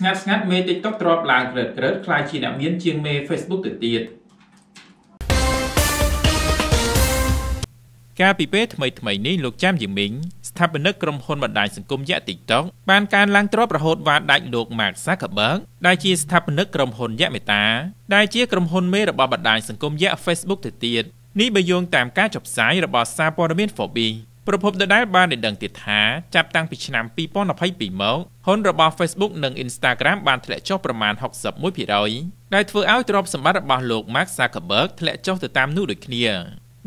ស្ងាត់ស្ងាត់មេ TikTok ទ្របឡើងក្រើតក្រើតខ្លាចជាអ្នកមានជាងមេ Facebook ទៅទៀតកាលពីពេលថ្មីថ្មីនេះលោកចាមយីមីងស្ថាបនិកក្រុមហ៊ុនបណ្ដាញសង្គមយ៉ា TikTok បានកានឡើងទ្របរហូតវ៉ាដាច់លោក Mark Zuckerberg ដែលជាស្ថាបនិកក្រុមហ៊ុនយ៉ាមេតា ដែលជាក្រុមហ៊ុនមេរបស់បណ្ដាញសង្គមយ៉ា Facebook ទៅទៀតនេះបើយោងតាមការចុះផ្សាយរបស់សារព័ត៌មាន Forbes ប្រពន្ធដដែលបានឲ្យដឹងទៀតថាចាប់តាំងពីឆ្នាំ2022មកហ៊ុនរបស់ Facebook និង Instagram បានធ្លាក់ចុះប្រមាណ61%ដែលធ្វើឲ្យទ្រព្យសម្បត្តិរបស់លោក Mark Zuckerberg ធ្លាក់ចុះទៅតាមនោះដូចគ្នា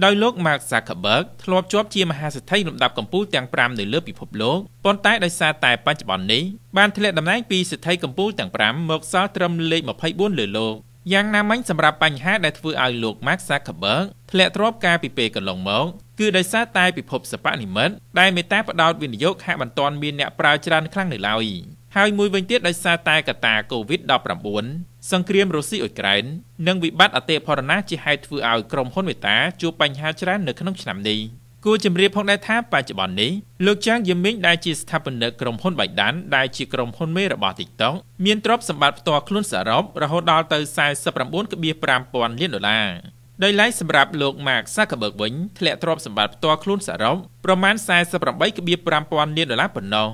ដោយលោក Mark Zuckerberg ធ្លាប់ជាប់ជាមហាសេដ្ឋីលំដាប់កំពូលទាំង5នៅលើពិភពលោកប៉ុន្តែដោយសារតែបច្ចុប្បន្ននេះបានធ្លាក់តំណែងពីសេដ្ឋីកំពូលទាំង5មកសល់ត្រឹមលេខ24លើលោកយ៉ាងណាមិញសម្រាប់បញ្ហាដែលធ្វើឲ្យលោក Mark Zuckerberg ធ្លាក់ទ្រាប់ការពីពេលកន្លងមកគឺដោយសារតែពិភពសបនិមិត្តដែលមេតាបដោតវិនិយោគហាក់មិនទាន់មានអ្នកប្រើច្រើនខ្លាំងនៅឡើយហើយមួយវិញទៀតដោយសារតែកត្តា COVID-19 សង្គ្រាមរុស្ស៊ីអ៊ុយក្រែននិងវិបត្តិអតិផរណាជាហេតុធ្វើឲ្យក្រុមហ៊ុនមេតាជួបបញ្ហាច្រើននៅក្នុងឆ្នាំនេះ។គួរជំរាបផងដែរថាបច្ចុប្បន្ននេះលោកចាងយមីងដែលជាស្ថាបនិកក្រុមហ៊ុនបៃដានដែលជាក្រុមហ៊ុនមេរបស់ TikTok មានទ្រព្យសម្បត្តិផ្ទាល់ខ្លួនសរុបរហូតដល់ទៅ49.5000លានដុល្លារដោយឡែកសម្រាប់លោក Mark Zuckerberg វិញធ្លាក់ទ្រព្យសម្បត្តិផ្ទាល់ខ្លួនសរុបប្រមាណ48.5000លានដុល្លារប៉ុណ្ណោះ